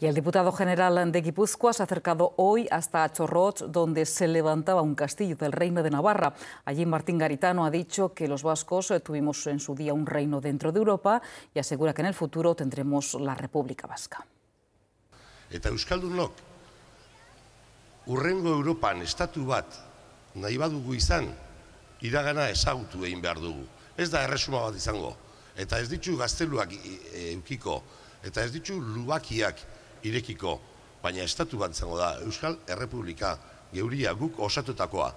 Y el diputado general de Guipúzcoa se ha acercado hoy hasta Chorroch, donde se levantaba un castillo del Reino de Navarra. Allí Martín Garitano ha dicho que los vascos eh, tuvimos en su día un reino dentro de Europa y asegura que en el futuro tendremos la República Vasca. Eta Euskaldunok, urrengo Europan estatu bat nahi badugu izan, iragana ezagutu egin behar dugu. Ez da erresuma bat izango, eta ez ditu gazteluak eh, eukiko, eta ez ditu lubakiak irekiko, baina estatu bat zango da Euskal Errepublika geuria guk osatutakoa.